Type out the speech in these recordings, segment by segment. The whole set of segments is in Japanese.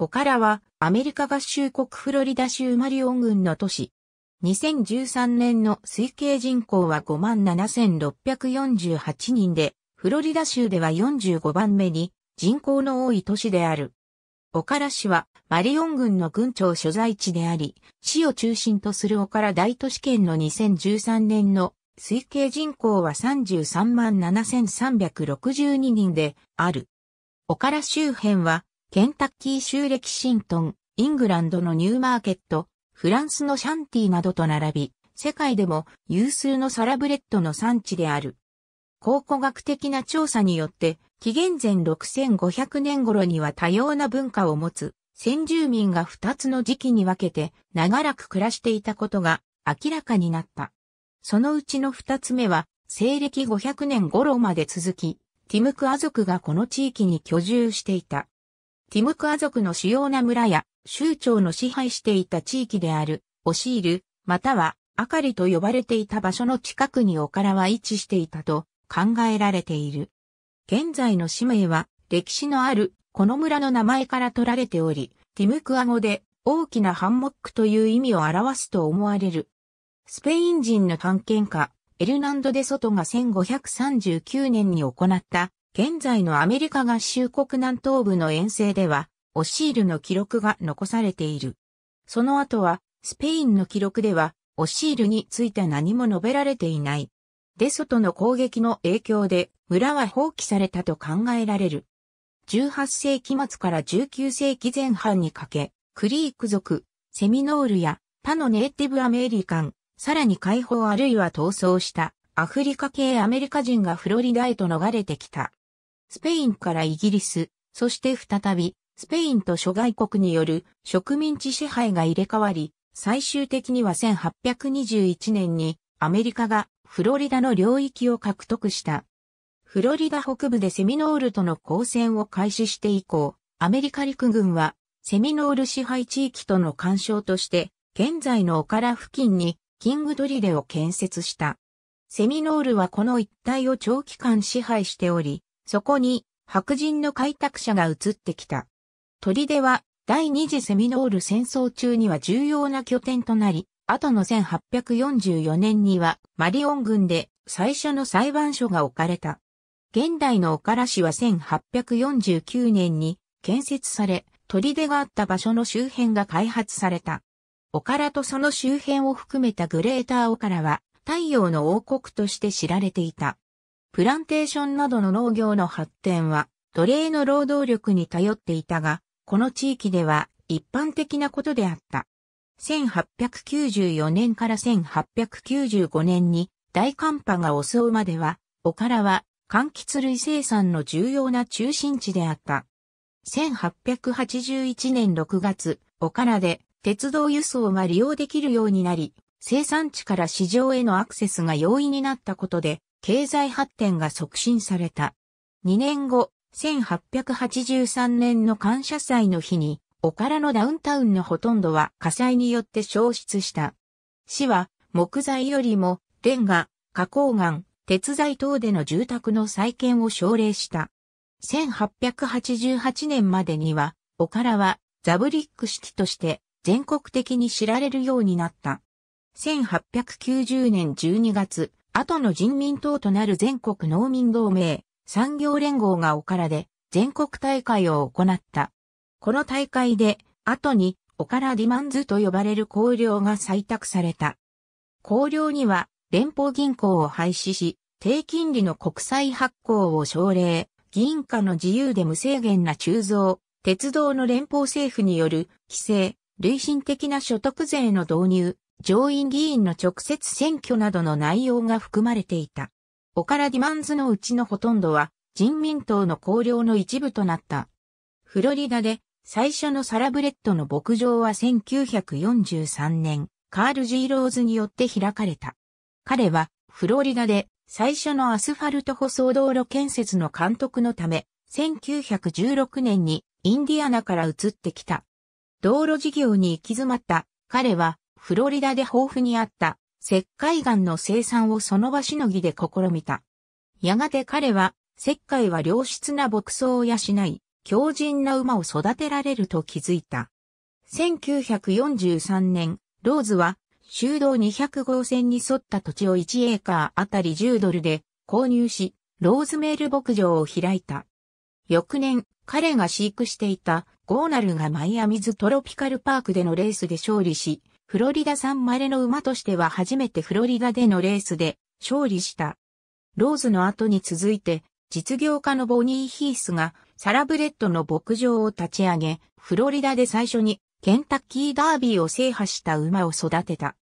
オカラはアメリカ合衆国フロリダ州マリオン郡の都市。2013年の推計人口は57,648人で、フロリダ州では45番目に人口の多い都市である。オカラ市はマリオン郡の郡庁所在地であり、市を中心とするオカラ大都市圏の2013年の推計人口は33万7362人である。オカラ周辺はケンタッキー州レキシントン、イングランドのニューマーケット、フランスのシャンティなどと並び、世界でも有数のサラブレッドの産地である。考古学的な調査によって、紀元前6500年頃には多様な文化を持つ、先住民が2つの時期に分けて長らく暮らしていたことが明らかになった。そのうちの2つ目は、西暦500年頃まで続き、ティムクア族がこの地域に居住していた。ティムクア族の主要な村や州長の支配していた地域である、オシール、または、アカリと呼ばれていた場所の近くにおからは位置していたと考えられている。現在の氏名は、歴史のある、この村の名前から取られており、ティムクア語で、大きなハンモックという意味を表すと思われる。スペイン人の探検家、エルナンド・デ・ソトが1539年に行った現在のアメリカ合衆国南東部の遠征では、オシールの記録が残されている。その後は、スペインの記録では、オシールについて何も述べられていない。デソとの攻撃の影響で、村は放棄されたと考えられる。18世紀末から19世紀前半にかけ、クリーク族、セミノールや他のネイティブアメリカン、さらに解放あるいは逃走したアフリカ系アメリカ人がフロリダへと逃れてきた。スペインからイギリス、そして再び、スペインと諸外国による植民地支配が入れ替わり、最終的には1821年にアメリカがフロリダの領域を獲得した。フロリダ北部でセミノールとの交戦を開始して以降、アメリカ陸軍はセミノール支配地域との干渉として、現在のオカラ付近にキングドリレを建設した。セミノールはこの一帯を長期間支配しており、そこに白人の開拓者が移ってきた。砦は第二次セミノール戦争中には重要な拠点となり、後の1844年にはマリオン軍で最初の裁判所が置かれた。現代のオカラ市は1849年に建設され、砦があった場所の周辺が開発された。オカラとその周辺を含めたグレーターオカラは太陽の王国として知られていた。プランテーションなどの農業の発展は奴隷の労働力に頼っていたが、この地域では一般的なことであった。1894年から1895年に大寒波が襲うまでは、おからは柑橘類生産の重要な中心地であった。1881年6月、おからで鉄道輸送が利用できるようになり、生産地から市場へのアクセスが容易になったことで、経済発展が促進された。2年後、1883年の感謝祭の日に、おからのダウンタウンのほとんどは火災によって消失した。市は木材よりもレンガ、花崗岩、鉄材等での住宅の再建を奨励した。1888年までには、おからはザブリックシティとして全国的に知られるようになった。1890年12月、後の人民党となる全国農民同盟、産業連合がおからで全国大会を行った。この大会で、後に、おからディマンズと呼ばれる公領が採択された。公領には、連邦銀行を廃止し、低金利の国債発行を奨励、銀貨の自由で無制限な鋳造、鉄道の連邦政府による規制、累進的な所得税の導入、上院議員の直接選挙などの内容が含まれていた。オカラディマンズのうちのほとんどは人民党の綱領の一部となった。フロリダで最初のサラブレッドの牧場は1943年、カール・ジーローズによって開かれた。彼はフロリダで最初のアスファルト舗装道路建設の監督のため、1916年にインディアナから移ってきた。道路事業に行き詰まった彼はフロリダで豊富にあった石灰岩の生産をその場しのぎで試みた。やがて彼は石灰は良質な牧草を養い、強靭な馬を育てられると気づいた。1943年、ローズは修道200号線に沿った土地を1エーカーあたり10ドルで購入し、ローズメール牧場を開いた。翌年、彼が飼育していたゴーナルがマイアミズトロピカルパークでのレースで勝利し、フロリダ産まれの馬としては初めてフロリダでのレースで勝利した。ローズの後に続いて、実業家のボニー・ヒースがサラブレッドの牧場を立ち上げ、フロリダで最初にケンタッキーダービーを制覇した馬を育てた。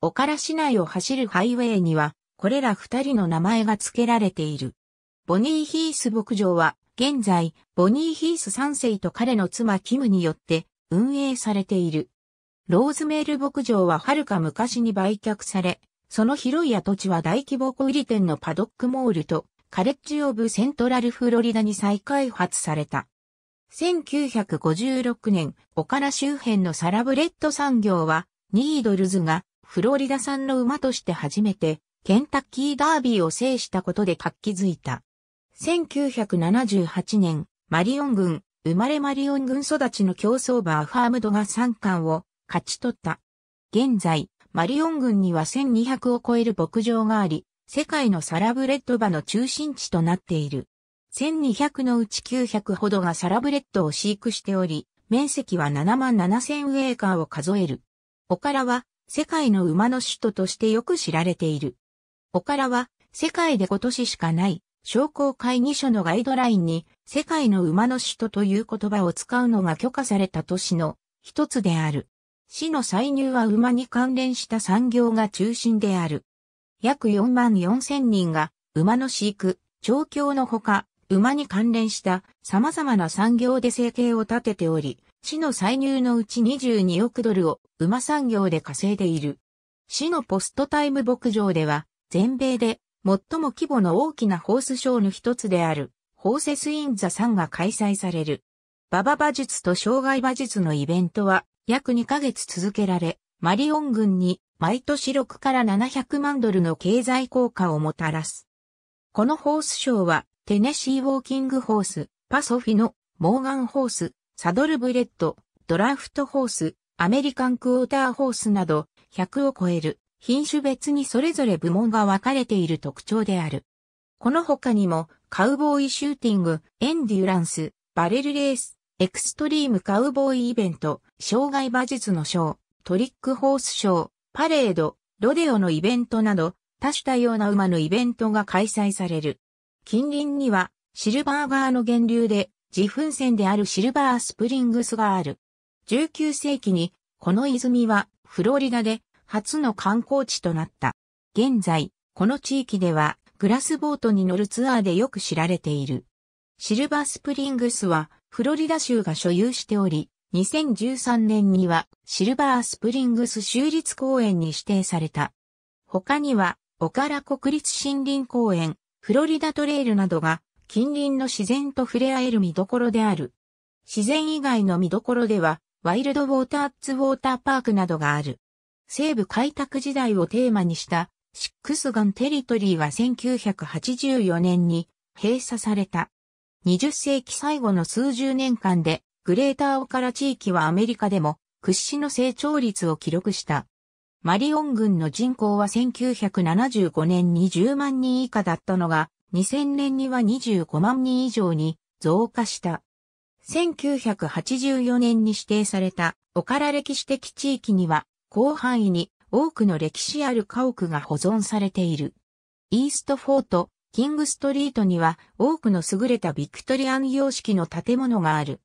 オカラ市内を走るハイウェイには、これら二人の名前が付けられている。ボニー・ヒース牧場は、現在、ボニー・ヒース3世と彼の妻キムによって運営されている。ローズメール牧場は遥か昔に売却され、その広い跡地は大規模小売店のパドックモールとカレッジオブセントラルフロリダに再開発された。1956年、岡田周辺のサラブレッド産業は、ニードルズがフロリダ産の馬として初めて、ケンタッキーダービーを制したことで活気づいた。1978年、マリオン軍、生まれマリオン軍育ちの競争馬ーファームドが3冠を勝ち取った。現在、マリオン郡には1200を超える牧場があり、世界のサラブレッド場の中心地となっている。1200のうち900ほどがサラブレッドを飼育しており、面積は7万7000ェーカーを数える。オカラは世界の馬の首都としてよく知られている。オカラは世界で今年しかない商工会議所のガイドラインに世界の馬の首都という言葉を使うのが許可された都市の一つである。市の歳入は馬に関連した産業が中心である。約4万4千人が馬の飼育、調教のほか、馬に関連した様々な産業で生計を立てており、市の歳入のうち22億ドルを馬産業で稼いでいる。市のポストタイム牧場では、全米で最も規模の大きなホースショーの一つである、ホーセスインザサンが開催される。馬場馬術と障害馬術のイベントは、約2ヶ月続けられ、マリオン軍に毎年6から700万ドルの経済効果をもたらす。このホースショーは、テネシーウォーキングホース、パソフィノ、モーガンホース、サドルブレッド、ドラフトホース、アメリカンクォーターホースなど、100を超える品種別にそれぞれ部門が分かれている特徴である。この他にも、カウボーイシューティング、エンデュランス、バレルレース、エクストリームカウボーイイベント、障害馬術のショー、トリックホースショー、パレード、ロデオのイベントなど、多種多様な馬のイベントが開催される。近隣には、シルバー川の源流で、自噴泉であるシルバースプリングスがある。19世紀に、この泉は、フロリダで、初の観光地となった。現在、この地域では、グラスボートに乗るツアーでよく知られている。シルバースプリングスは、フロリダ州が所有しており、2013年にはシルバースプリングス州立公園に指定された。他には、オカラ国立森林公園、フロリダトレイルなどが近隣の自然と触れ合える見どころである。自然以外の見どころでは、ワイルドウォーターツウォーターパークなどがある。西部開拓時代をテーマにしたシックスガンテリトリーは1984年に閉鎖された。20世紀最後の数十年間で、グレーターオカラ地域はアメリカでも屈指の成長率を記録した。マリオン軍の人口は1975年に10万人以下だったのが、2000年には25万人以上に増加した。1984年に指定されたオカラ歴史的地域には、広範囲に多くの歴史ある家屋が保存されている。イーストフォート、キングストリートには多くの優れたビクトリアン様式の建物がある。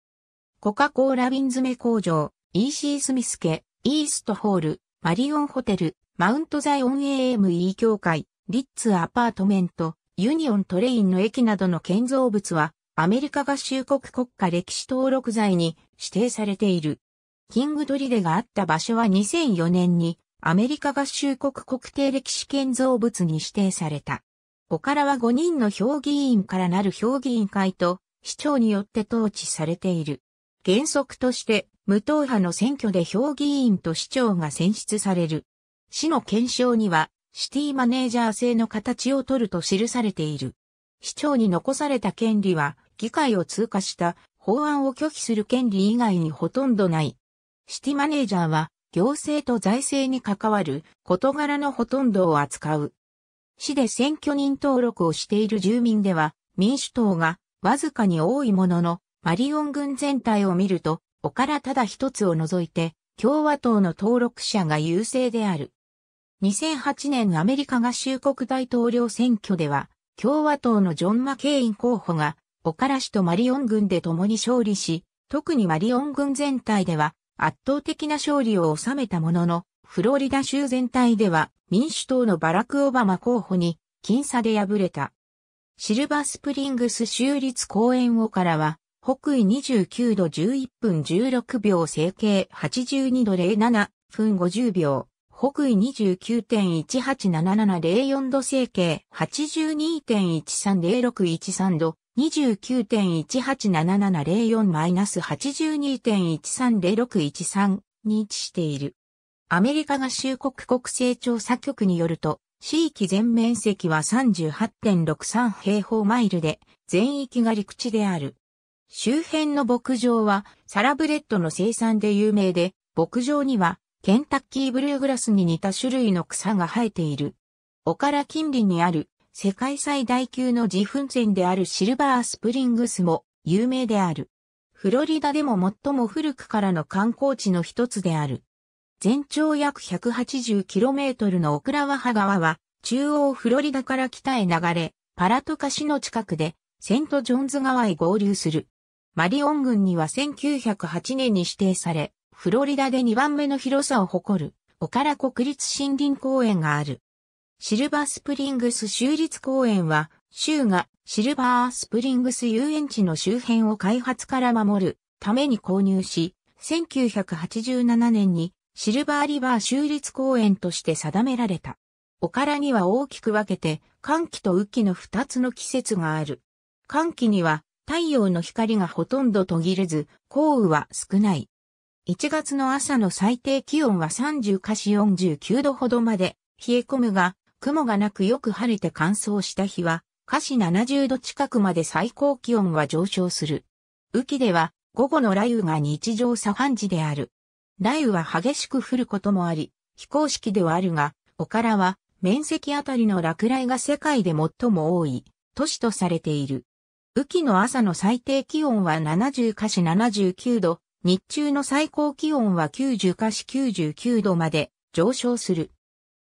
コカ・コーラ瓶詰工場、EC スミス家、イーストホール、マリオンホテル、マウントザイオン AME 協会、リッツアパートメント、ユニオントレインの駅などの建造物は、アメリカ合衆国国家歴史登録財に指定されている。キングドリデがあった場所は2004年にアメリカ合衆国国定歴史建造物に指定された。おからは5人の評議員からなる評議員会と市長によって統治されている。原則として無党派の選挙で評議員と市長が選出される。市の検証にはシティマネージャー制の形を取ると記されている。市長に残された権利は議会を通過した法案を拒否する権利以外にほとんどない。シティマネージャーは行政と財政に関わる事柄のほとんどを扱う。市で選挙人登録をしている住民では、民主党がわずかに多いものの、マリオン軍全体を見ると、おからただ一つを除いて、共和党の登録者が優勢である。2008年アメリカ合衆国大統領選挙では、共和党のジョン・マケイン候補が、おから市とマリオン軍で共に勝利し、特にマリオン軍全体では圧倒的な勝利を収めたものの、フロリダ州全体では民主党のバラク・オバマ候補に僅差で敗れた。シルバースプリングス州立公園をからは、北緯29度11分16秒整形82度07分50秒、北緯2 9 1 8 7 7 0 4度整形82.130613度、2 9 1 8 7 7 0 4 8 2 1 3 0 6 1 3に位置している。アメリカ合衆国国勢調査局によると、地域全面積は38.63平方マイルで、全域が陸地である。周辺の牧場はサラブレッドの生産で有名で、牧場にはケンタッキーブルーグラスに似た種類の草が生えている。おから近隣にある世界最大級の自噴泉であるシルバースプリングスも有名である。フロリダでも最も古くからの観光地の一つである。全長約 180km のオクラワハ川は、中央フロリダから北へ流れ、パラトカ市の近くで、セントジョンズ川へ合流する。マリオン郡には1908年に指定され、フロリダで2番目の広さを誇る、オカラ国立森林公園がある。シルバースプリングス州立公園は、州がシルバースプリングス遊園地の周辺を開発から守るために購入し、1987年にシルバーリバー州立公園として定められた。おからには大きく分けて、寒気と雨季の二つの季節がある。寒気には太陽の光がほとんど途切れず、降雨は少ない。1月の朝の最低気温は30かし49度ほどまで冷え込むが、雲がなくよく晴れて乾燥した日は、華氏70度近くまで最高気温は上昇する。雨季では午後の雷雨が日常茶飯事である。雷雨は激しく降ることもあり、非公式ではあるが、おからは面積あたりの落雷が世界で最も多い都市とされている。雨季の朝の最低気温は70かし79度、日中の最高気温は90かし99度まで上昇する。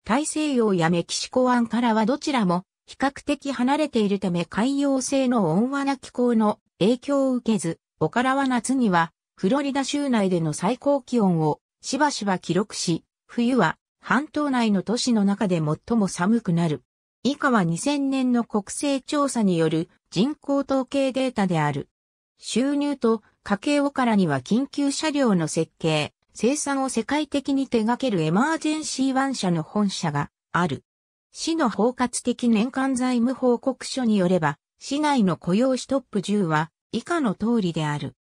大西洋やメキシコ湾からはどちらも比較的離れているため海洋性の温和な気候の影響を受けず、おからは夏にはフロリダ州内での最高気温をしばしば記録し、冬は半島内の都市の中で最も寒くなる。以下は2000年の国勢調査による人口統計データである。収入と家計をからには緊急車両の設計、生産を世界的に手掛けるエマージェンシーワン社の本社がある。市の包括的年間財務報告書によれば、市内の雇用ストップ10は以下の通りである。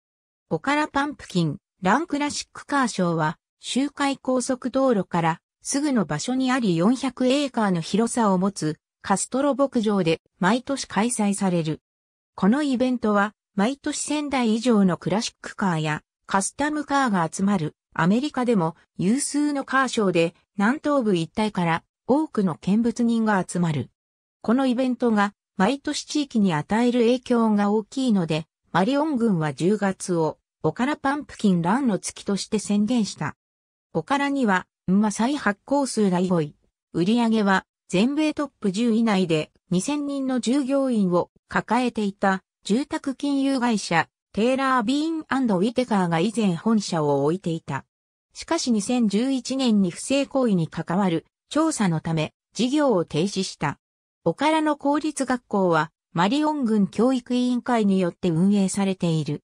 ポカラパンプキン、ランクラシックカー賞は、周回高速道路からすぐの場所にあり400エーカーの広さを持つカストロ牧場で毎年開催される。このイベントは毎年1000台以上のクラシックカーやカスタムカーが集まるアメリカでも有数のカーショーで南東部一帯から多くの見物人が集まる。このイベントが毎年地域に与える影響が大きいのでマリオン軍は10月を、おからパンプキンランの月として宣言した。おからには、馬再発行数が5位。売り上げは、全米トップ10位内で、2000人の従業員を抱えていた、住宅金融会社、テイラー・ビーンウィテカーが以前本社を置いていた。しかし2011年に不正行為に関わる調査のため事業を停止した。おからの公立学校はマリオン郡教育委員会によって運営されている。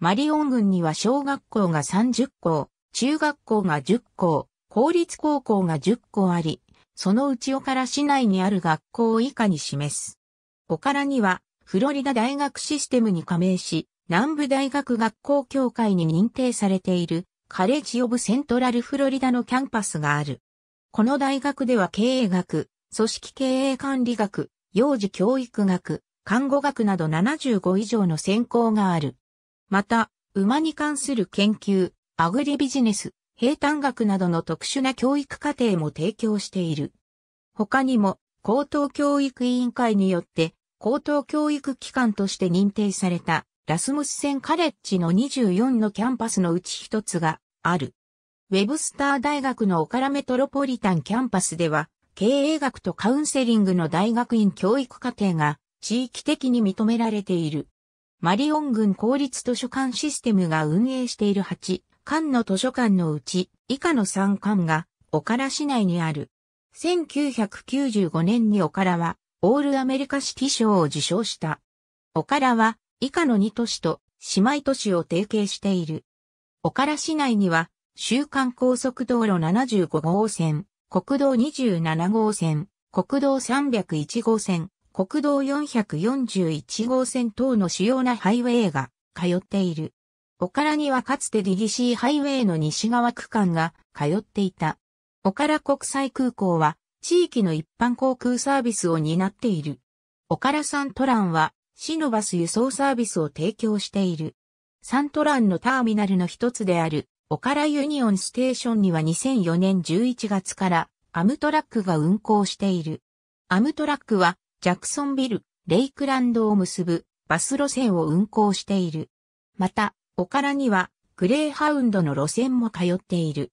マリオン郡には小学校が30校、中学校が10校、公立高校が10校あり、そのうちオカラ市内にある学校を以下に示す。オカラには、フロリダ大学システムに加盟し、南部大学学校協会に認定されている、カレッジ・オブ・セントラル・フロリダのキャンパスがある。この大学では経営学、組織経営管理学、幼児教育学、看護学など75以上の専攻がある。また、馬に関する研究、アグリビジネス、平坦学などの特殊な教育課程も提供している。他にも、高等教育委員会によって、高等教育機関として認定された、ラスムスセンカレッジの24のキャンパスのうち一つがある。ウェブスター大学のオカラメトロポリタンキャンパスでは、経営学とカウンセリングの大学院教育課程が地域的に認められている。マリオン郡公立図書館システムが運営している8館の図書館のうち以下の3館が岡田市内にある。1995年に岡田はオールアメリカ式賞を受賞した。岡田は以下の2都市と姉妹都市を提携している。岡田市内には週間高速道路75号線、国道27号線、国道301号線、国道441号線等の主要なハイウェイが通っている。おからにはかつて DDC ハイウェイの西側区間が通っていた。おから国際空港は地域の一般航空サービスを担っている。おからサントランは市のバス輸送サービスを提供している。サントランのターミナルの一つであるおからユニオンステーションには2004年11月からアムトラックが運行している。アムトラックはジャクソンビル、レイクランドを結ぶバス路線を運行している。また、おからにはグレーハウンドの路線も通っている。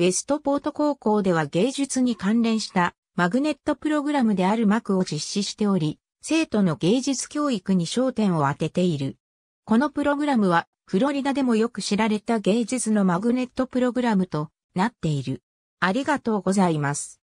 ウェストポート高校では芸術に関連したマグネットプログラムである幕を実施しており、生徒の芸術教育に焦点を当てている。このプログラムはフロリダでもよく知られた芸術のマグネットプログラムとなっている。ありがとうございます。